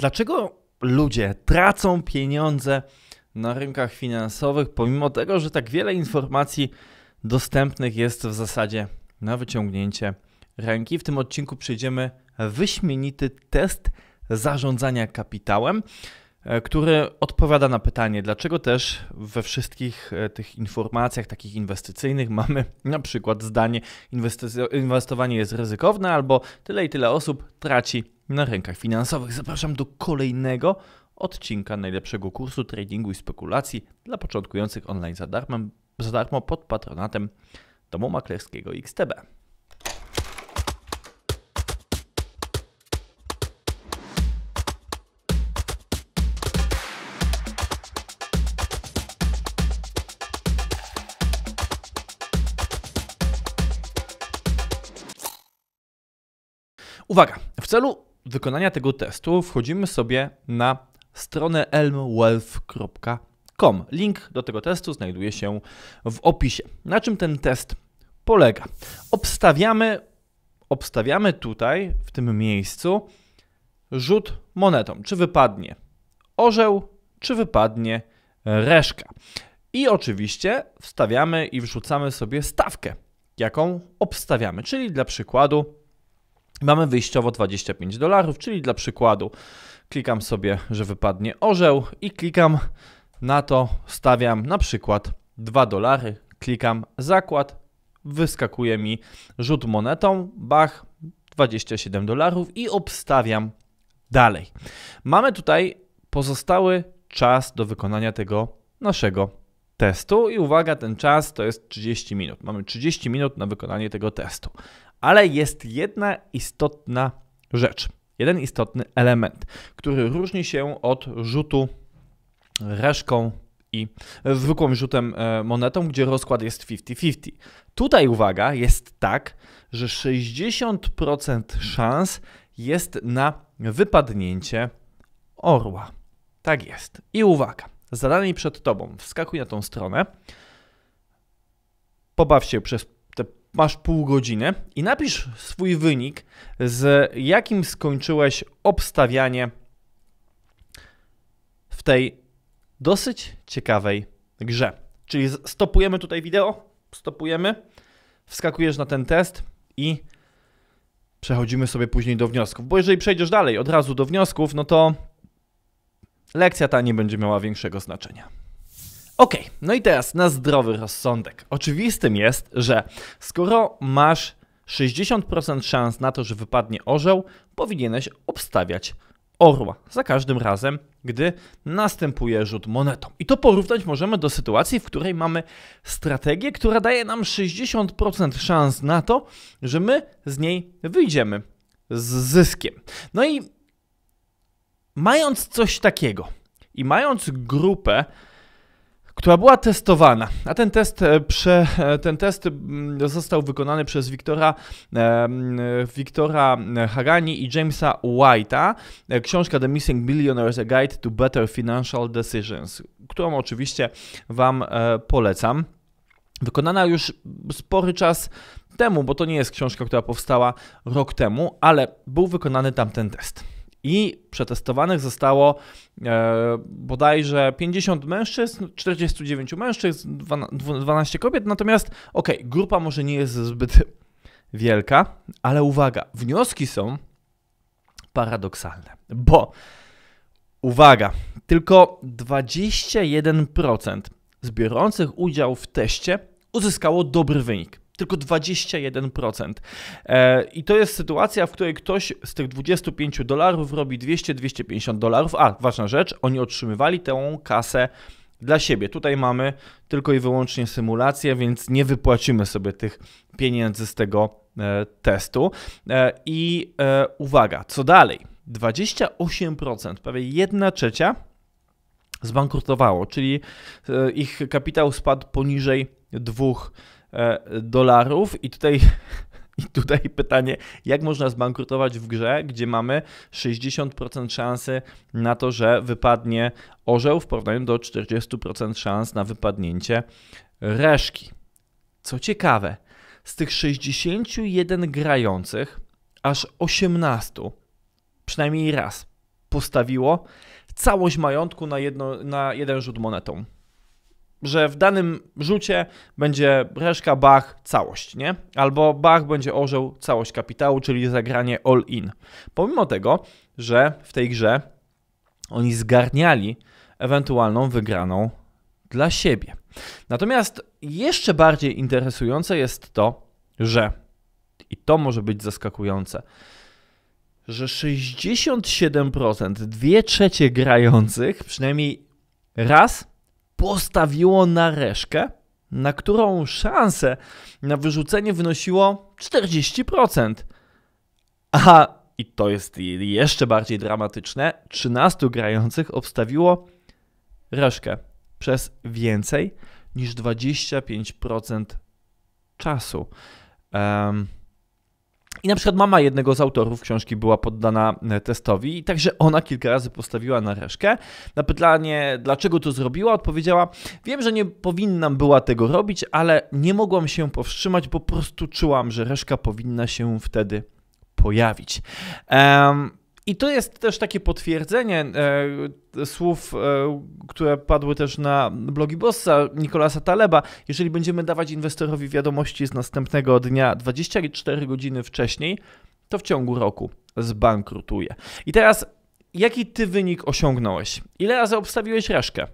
Dlaczego ludzie tracą pieniądze na rynkach finansowych, pomimo tego, że tak wiele informacji dostępnych jest w zasadzie na wyciągnięcie ręki? W tym odcinku przejdziemy wyśmienity test zarządzania kapitałem. E, który odpowiada na pytanie, dlaczego też we wszystkich e, tych informacjach takich inwestycyjnych mamy na przykład zdanie inwestowanie jest ryzykowne albo tyle i tyle osób traci na rynkach finansowych. Zapraszam do kolejnego odcinka najlepszego kursu tradingu i spekulacji dla początkujących online za darmo, za darmo pod patronatem Domu Maklerskiego XTB. Uwaga, w celu wykonania tego testu wchodzimy sobie na stronę elmwealth.com. Link do tego testu znajduje się w opisie. Na czym ten test polega? Obstawiamy, obstawiamy tutaj, w tym miejscu, rzut monetą. Czy wypadnie orzeł, czy wypadnie reszka. I oczywiście wstawiamy i wrzucamy sobie stawkę, jaką obstawiamy. Czyli dla przykładu Mamy wyjściowo 25 dolarów, czyli dla przykładu klikam sobie, że wypadnie orzeł i klikam na to, stawiam na przykład 2 dolary, klikam zakład, wyskakuje mi rzut monetą, bach, 27 dolarów i obstawiam dalej. Mamy tutaj pozostały czas do wykonania tego naszego testu i uwaga, ten czas to jest 30 minut. Mamy 30 minut na wykonanie tego testu. Ale jest jedna istotna rzecz, jeden istotny element, który różni się od rzutu reszką i zwykłym rzutem e, monetą, gdzie rozkład jest 50-50. Tutaj uwaga, jest tak, że 60% szans jest na wypadnięcie orła. Tak jest. I uwaga, zadanie przed tobą. Wskakuj na tą stronę. Pobaw się przez masz pół godziny i napisz swój wynik, z jakim skończyłeś obstawianie w tej dosyć ciekawej grze. Czyli stopujemy tutaj wideo, stopujemy, wskakujesz na ten test i przechodzimy sobie później do wniosków. Bo jeżeli przejdziesz dalej od razu do wniosków, no to lekcja ta nie będzie miała większego znaczenia. Okej, okay, no i teraz na zdrowy rozsądek. Oczywistym jest, że skoro masz 60% szans na to, że wypadnie orzeł, powinieneś obstawiać orła za każdym razem, gdy następuje rzut monetą. I to porównać możemy do sytuacji, w której mamy strategię, która daje nam 60% szans na to, że my z niej wyjdziemy z zyskiem. No i mając coś takiego i mając grupę która była testowana. A ten test, e, prze, e, ten test mm, został wykonany przez Wiktora, e, Wiktora Harani i Jamesa White'a. Książka The Missing Billionaires A Guide to Better Financial Decisions, którą oczywiście Wam polecam. Wykonana już spory czas temu, bo to nie jest książka, która powstała rok temu, ale był wykonany tamten test i przetestowanych zostało e, bodajże 50 mężczyzn, 49 mężczyzn, 12 kobiet, natomiast okej, okay, grupa może nie jest zbyt wielka, ale uwaga, wnioski są paradoksalne, bo uwaga, tylko 21% z biorących udział w teście uzyskało dobry wynik tylko 21%. E, I to jest sytuacja, w której ktoś z tych 25 dolarów robi 200-250 dolarów. A, ważna rzecz, oni otrzymywali tę kasę dla siebie. Tutaj mamy tylko i wyłącznie symulację, więc nie wypłacimy sobie tych pieniędzy z tego e, testu. E, I uwaga, co dalej? 28%, prawie 1 trzecia zbankrutowało, czyli ich kapitał spadł poniżej 2 E, dolarów i tutaj i tutaj pytanie, jak można zbankrutować w grze, gdzie mamy 60% szansy na to, że wypadnie orzeł w porównaniu do 40% szans na wypadnięcie reszki. Co ciekawe, z tych 61 grających, aż 18, przynajmniej raz, postawiło całość majątku na, jedno, na jeden rzut monetą że w danym rzucie będzie reszka, bach, całość, nie? Albo bach będzie orzeł, całość kapitału, czyli zagranie all in. Pomimo tego, że w tej grze oni zgarniali ewentualną wygraną dla siebie. Natomiast jeszcze bardziej interesujące jest to, że i to może być zaskakujące, że 67%, dwie trzecie grających przynajmniej raz postawiło na reszkę, na którą szansę na wyrzucenie wynosiło 40%. A, i to jest jeszcze bardziej dramatyczne, 13 grających obstawiło reszkę przez więcej niż 25% czasu. Um, i na przykład mama jednego z autorów książki była poddana e, testowi, i także ona kilka razy postawiła na reszkę. Na pytanie, dlaczego to zrobiła, odpowiedziała: Wiem, że nie powinnam była tego robić, ale nie mogłam się powstrzymać, bo po prostu czułam, że reszka powinna się wtedy pojawić. Um, i to jest też takie potwierdzenie e, słów, e, które padły też na blogi bossa Nikolasa Taleba. Jeżeli będziemy dawać inwestorowi wiadomości z następnego dnia 24 godziny wcześniej, to w ciągu roku zbankrutuje. I teraz, jaki ty wynik osiągnąłeś? Ile razy obstawiłeś reszkę?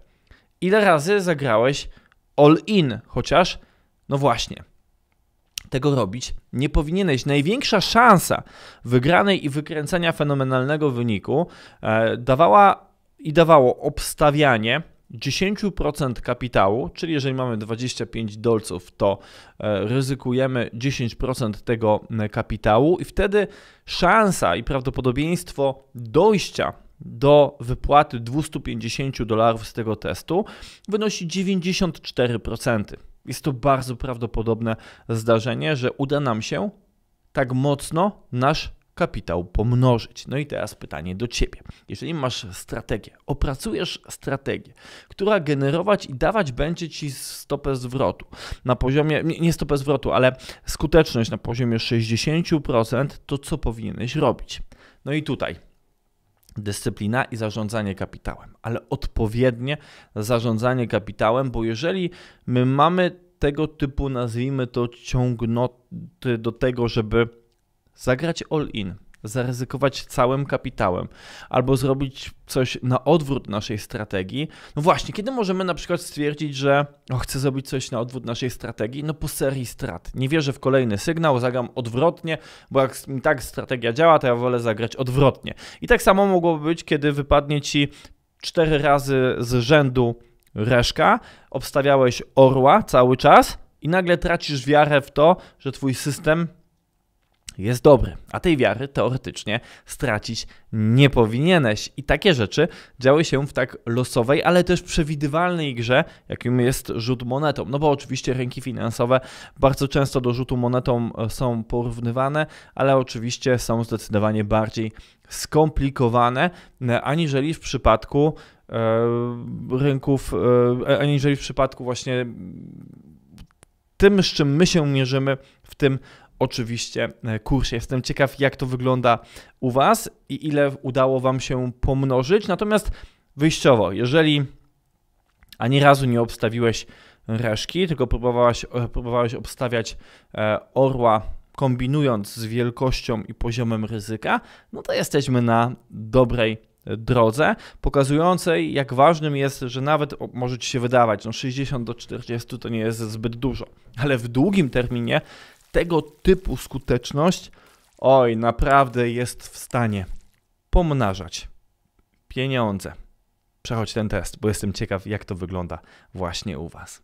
Ile razy zagrałeś all in? Chociaż, no właśnie, tego robić nie powinieneś. Największa szansa wygranej i wykręcenia fenomenalnego wyniku e, dawała i dawało obstawianie 10% kapitału, czyli jeżeli mamy 25 dolców, to e, ryzykujemy 10% tego kapitału, i wtedy szansa i prawdopodobieństwo dojścia do wypłaty 250 dolarów z tego testu wynosi 94%. Jest to bardzo prawdopodobne zdarzenie, że uda nam się tak mocno nasz kapitał pomnożyć. No i teraz pytanie do ciebie. Jeżeli masz strategię, opracujesz strategię, która generować i dawać będzie ci stopę zwrotu na poziomie, nie stopę zwrotu, ale skuteczność na poziomie 60%, to co powinieneś robić? No i tutaj dyscyplina i zarządzanie kapitałem, ale odpowiednie zarządzanie kapitałem, bo jeżeli my mamy tego typu, nazwijmy to, ciągnoty do tego, żeby zagrać all in, zaryzykować całym kapitałem albo zrobić coś na odwrót naszej strategii. No właśnie, kiedy możemy na przykład stwierdzić, że o, chcę zrobić coś na odwrót naszej strategii? No po serii strat. Nie wierzę w kolejny sygnał, zagram odwrotnie, bo jak mi tak strategia działa, to ja wolę zagrać odwrotnie. I tak samo mogłoby być, kiedy wypadnie ci cztery razy z rzędu reszka, obstawiałeś orła cały czas i nagle tracisz wiarę w to, że twój system jest dobry, a tej wiary teoretycznie stracić nie powinieneś. I takie rzeczy działy się w tak losowej, ale też przewidywalnej grze, jakim jest rzut monetą. No bo oczywiście rynki finansowe bardzo często do rzutu monetą e, są porównywane, ale oczywiście są zdecydowanie bardziej skomplikowane, e, aniżeli w przypadku e, rynków, e, aniżeli w przypadku właśnie tym, z czym my się mierzymy w tym oczywiście e, kursie. Jestem ciekaw, jak to wygląda u Was i ile udało Wam się pomnożyć. Natomiast wyjściowo, jeżeli ani razu nie obstawiłeś reszki, tylko próbowałeś, e, próbowałeś obstawiać e, orła kombinując z wielkością i poziomem ryzyka, no to jesteśmy na dobrej drodze, pokazującej, jak ważnym jest, że nawet może ci się wydawać, no 60 do 40 to nie jest zbyt dużo, ale w długim terminie tego typu skuteczność, oj, naprawdę jest w stanie pomnażać pieniądze. Przechodź ten test, bo jestem ciekaw, jak to wygląda właśnie u Was.